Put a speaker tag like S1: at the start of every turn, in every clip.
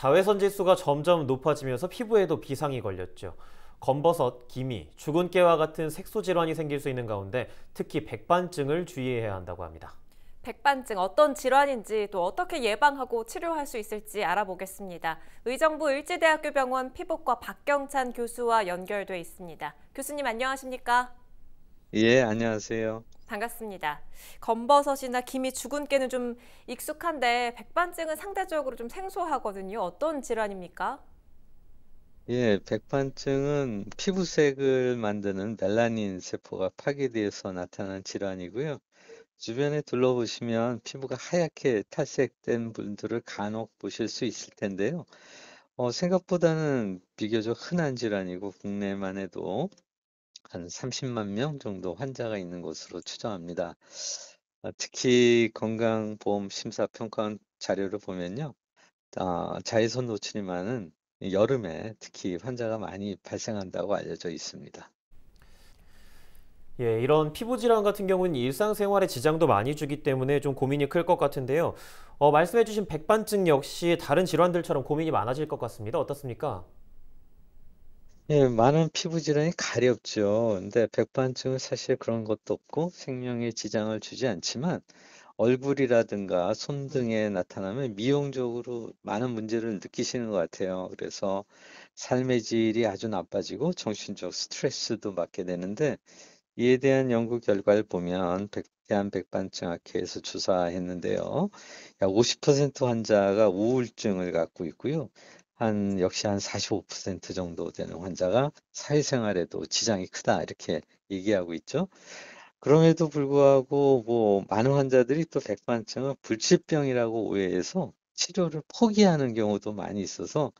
S1: 자외선 지수가 점점 높아지면서 피부에도 비상이 걸렸죠. 검버섯, 기미, 주근깨와 같은 색소 질환이 생길 수 있는 가운데 특히 백반증을 주의해야 한다고 합니다.
S2: 백반증 어떤 질환인지 또 어떻게 예방하고 치료할 수 있을지 알아보겠습니다. 의정부 일지대학교병원 피부과 박경찬 교수와 연결돼 있습니다. 교수님 안녕하십니까?
S3: 예, 안녕하세요.
S2: 반갑습니다. 검버섯이나 김이 죽은 깨는 좀 익숙한데 백반증은 상대적으로 좀 생소하거든요. 어떤 질환입니까?
S3: 예, 백반증은 피부색을 만드는 멜라닌 세포가 파괴돼서 나타난 질환이고요. 주변에 둘러보시면 피부가 하얗게 탈색된 분들을 간혹 보실 수 있을 텐데요. 어, 생각보다는 비교적 흔한 질환이고 국내만 해도 한 30만 명 정도 환자가 있는 것으로 추정합니다. 아, 특히 건강보험 심사평가원 자료를 보면요. 아, 자외선 노출이 많은 여름에 특히 환자가 많이 발생한다고 알려져 있습니다.
S1: 예, 이런 피부 질환 같은 경우는 일상생활에 지장도 많이 주기 때문에 좀 고민이 클 것 같은데요. 어, 말씀해주신 백반증 역시 다른 질환들처럼 고민이 많아질 것 같습니다. 어떻습니까?
S3: 예, 많은 피부 질환이 가렵죠. 근데 백반증은 사실 그런 것도 없고 생명에 지장을 주지 않지만 얼굴이라든가 손 등에 나타나면 미용적으로 많은 문제를 느끼시는 것 같아요. 그래서 삶의 질이 아주 나빠지고 정신적 스트레스도 받게 되는데 이에 대한 연구 결과를 보면 백, 대한백반증학회에서 조사했는데요. 약 50% 환자가 우울증을 갖고 있고요. 한 역시 한 45% 정도 되는 환자가 사회생활에도 지장이 크다 이렇게 얘기하고 있죠. 그럼에도 불구하고 뭐 많은 환자들이 또 백반증을 불치병이라고 오해해서 치료를 포기하는 경우도 많이 있어서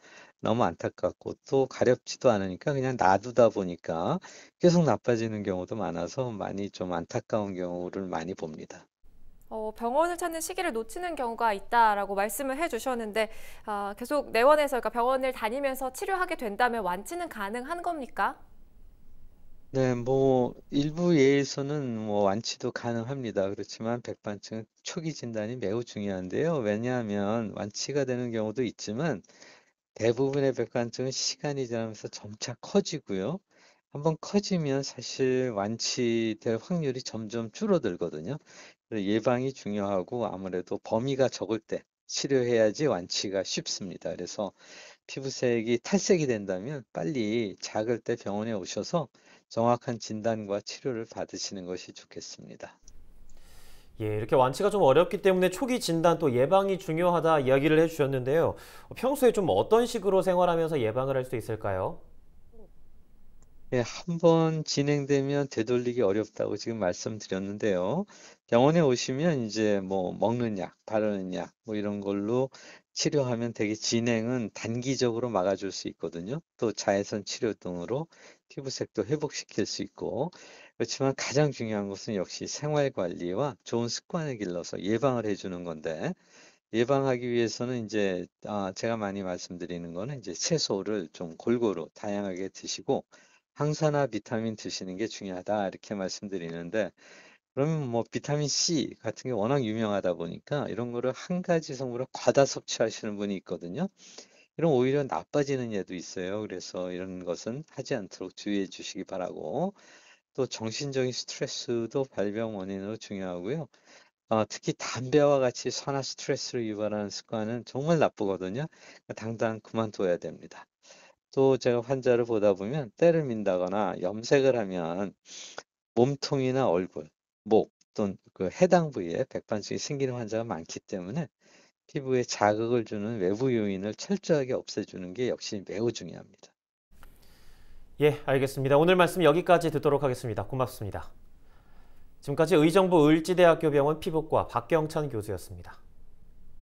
S3: 너무 안타깝고 또 가렵지도 않으니까 그냥 놔두다 보니까 계속 나빠지는 경우도 많아서 많이 좀 안타까운 경우를 많이 봅니다.
S2: 어, 병원을 찾는 시기를 놓치는 경우가 있다라고 말씀을 해주셨는데 어, 계속 내원해서 그러니까 병원을 다니면서 치료하게 된다면 완치는 가능한 겁니까?
S3: 네, 뭐 일부 예에서는 뭐 완치도 가능합니다. 그렇지만 백반증은 초기 진단이 매우 중요한데요. 왜냐하면 완치가 되는 경우도 있지만 대부분의 백반증은 시간이 지나면서 점차 커지고요. 한번 커지면 사실 완치될 확률이 점점 줄어들거든요. 예방이 중요하고 아무래도 범위가 적을 때 치료해야지 완치가 쉽습니다. 그래서 피부색이 탈색이 된다면 빨리 작을 때 병원에 오셔서 정확한 진단과 치료를 받으시는 것이 좋겠습니다.
S1: 예, 이렇게 완치가 좀 어렵기 때문에 초기 진단 또 예방이 중요하다 이야기를 해주셨는데요. 평소에 좀 어떤 식으로 생활하면서 예방을 할 수 있을까요?
S3: 예, 한 번 진행되면 되돌리기 어렵다고 지금 말씀드렸는데요. 병원에 오시면 이제 뭐 먹는 약, 바르는 약, 뭐 이런 걸로 치료하면 되게 진행은 단기적으로 막아줄 수 있거든요. 또 자외선 치료 등으로 피부색도 회복시킬 수 있고 그렇지만 가장 중요한 것은 역시 생활 관리와 좋은 습관을 길러서 예방을 해주는 건데 예방하기 위해서는 이제 아, 제가 많이 말씀드리는 거는 이제 채소를 좀 골고루 다양하게 드시고 항산화 비타민 드시는 게 중요하다 이렇게 말씀드리는데 그러면 뭐 비타민 C 같은 게 워낙 유명하다 보니까 이런 거를 한 가지 성분을 과다 섭취하시는 분이 있거든요. 이런 오히려 나빠지는 예도 있어요. 그래서 이런 것은 하지 않도록 주의해 주시기 바라고 또 정신적인 스트레스도 발병 원인으로 중요하고요. 어, 특히 담배와 같이 산화 스트레스를 유발하는 습관은 정말 나쁘거든요. 당장 그만둬야 됩니다. 또 제가 환자를 보다 보면 때를 민다거나 염색을 하면 몸통이나 얼굴, 목 또는 그 해당 부위에 백반증이 생기는 환자가 많기 때문에 피부에 자극을 주는 외부 요인을 철저하게 없애주는 게 역시 매우 중요합니다.
S1: 예, 알겠습니다. 오늘 말씀 여기까지 듣도록 하겠습니다. 고맙습니다. 지금까지 의정부 을지대학교 병원 피부과 박경찬 교수였습니다.